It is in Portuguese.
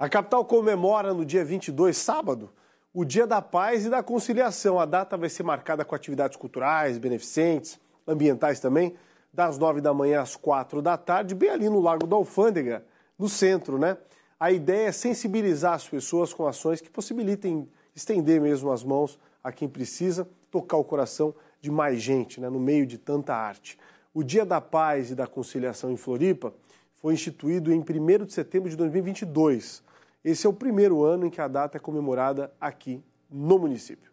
A capital comemora no dia 22, sábado, o Dia da Paz e da Conciliação. A data vai ser marcada com atividades culturais, beneficentes, ambientais também, das nove da manhã às quatro da tarde, bem ali no Lago da Alfândega, no centro, né? A ideia é sensibilizar as pessoas com ações que possibilitem estender mesmo as mãos a quem precisa, tocar o coração de mais gente, né, no meio de tanta arte. O Dia da Paz e da Conciliação em Floripa foi instituído em 1 de setembro de 2022 esse é o primeiro ano em que a data é comemorada aqui no município.